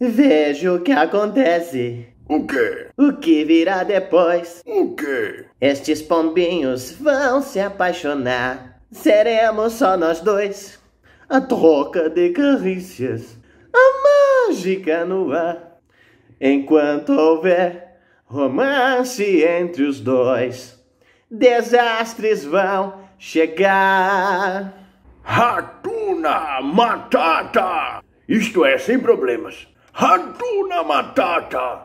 Vejo o que acontece. O quê? O que virá depois? O quê? Estes pombinhos vão se apaixonar. Seremos só nós dois. A troca de carícias, a mágica no ar. Enquanto houver romance entre os dois, desastres vão chegar. Ratuna Matata! Isto é, sem problemas. Hakuna Matata.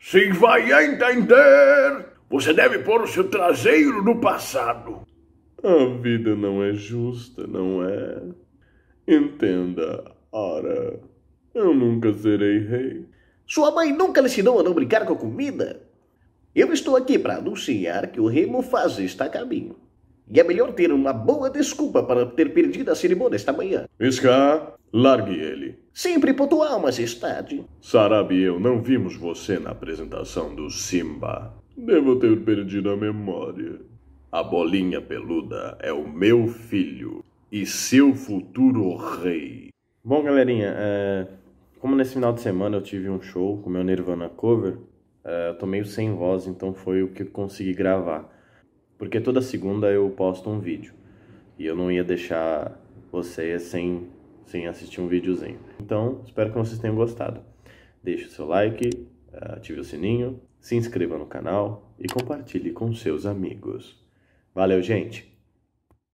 Se vai entender, você deve pôr o seu traseiro no passado. A vida não é justa, não é? Entenda, ora, Eu nunca serei rei. Sua mãe nunca lhe ensinou a não brincar com a comida? Eu estou aqui para anunciar que o rei Mufasa está a caminho. E é melhor ter uma boa desculpa para ter perdido a cerimônia esta manhã. Scar, largue ele. Sempre pontual, majestade. Sarabi, e eu não vimos você na apresentação do Simba. Devo ter perdido a memória. A bolinha peluda é o meu filho e seu futuro rei. Bom, galerinha, é... como nesse final de semana eu tive um show com meu Nirvana cover, é... eu tô meio sem voz, então foi o que eu consegui gravar. Porque toda segunda eu posto um vídeo. E eu não ia deixar vocês sem, sem assistir um videozinho. Então, espero que vocês tenham gostado. Deixe o seu like, ative o sininho, se inscreva no canal e compartilhe com seus amigos. Valeu, gente!